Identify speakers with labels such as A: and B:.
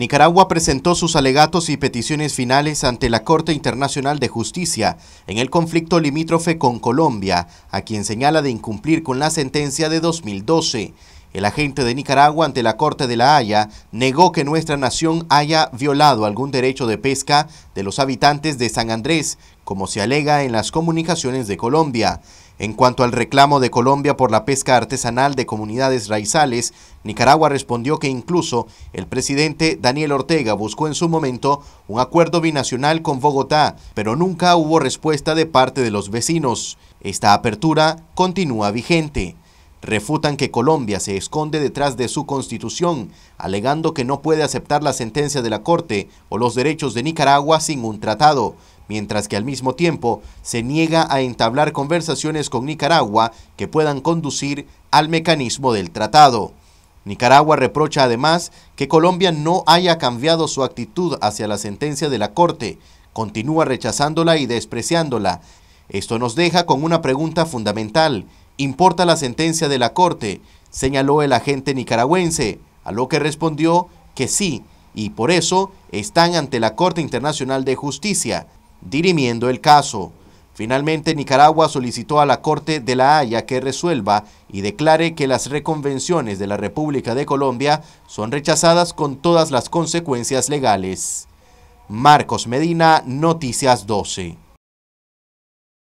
A: Nicaragua presentó sus alegatos y peticiones finales ante la Corte Internacional de Justicia en el conflicto limítrofe con Colombia, a quien señala de incumplir con la sentencia de 2012. El agente de Nicaragua ante la Corte de la Haya negó que nuestra nación haya violado algún derecho de pesca de los habitantes de San Andrés, como se alega en las comunicaciones de Colombia. En cuanto al reclamo de Colombia por la pesca artesanal de comunidades raizales, Nicaragua respondió que incluso el presidente Daniel Ortega buscó en su momento un acuerdo binacional con Bogotá, pero nunca hubo respuesta de parte de los vecinos. Esta apertura continúa vigente refutan que Colombia se esconde detrás de su constitución, alegando que no puede aceptar la sentencia de la Corte o los derechos de Nicaragua sin un tratado, mientras que al mismo tiempo se niega a entablar conversaciones con Nicaragua que puedan conducir al mecanismo del tratado. Nicaragua reprocha además que Colombia no haya cambiado su actitud hacia la sentencia de la Corte, continúa rechazándola y despreciándola. Esto nos deja con una pregunta fundamental. Importa la sentencia de la Corte, señaló el agente nicaragüense, a lo que respondió que sí, y por eso están ante la Corte Internacional de Justicia, dirimiendo el caso. Finalmente, Nicaragua solicitó a la Corte de la Haya que resuelva y declare que las reconvenciones de la República de Colombia son rechazadas con todas las consecuencias legales. Marcos Medina, Noticias 12.